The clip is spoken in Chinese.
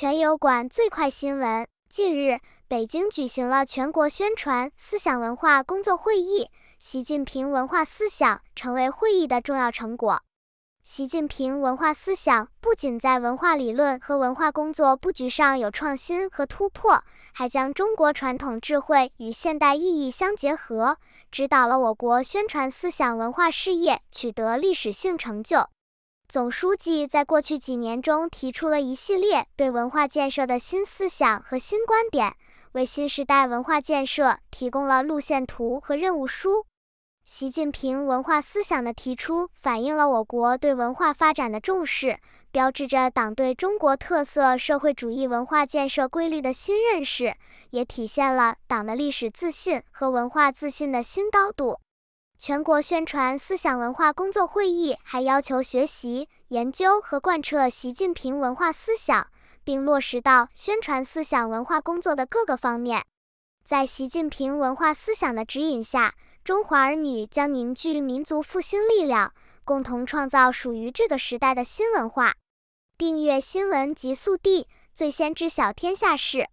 全油管最快新闻。近日，北京举行了全国宣传思想文化工作会议，习近平文化思想成为会议的重要成果。习近平文化思想不仅在文化理论和文化工作布局上有创新和突破，还将中国传统智慧与现代意义相结合，指导了我国宣传思想文化事业取得历史性成就。总书记在过去几年中提出了一系列对文化建设的新思想和新观点，为新时代文化建设提供了路线图和任务书。习近平文化思想的提出，反映了我国对文化发展的重视，标志着党对中国特色社会主义文化建设规律的新认识，也体现了党的历史自信和文化自信的新高度。全国宣传思想文化工作会议还要求学习、研究和贯彻习近平文化思想，并落实到宣传思想文化工作的各个方面。在习近平文化思想的指引下，中华儿女将凝聚民族复兴力量，共同创造属于这个时代的新文化。订阅新闻极速递，最先知晓天下事。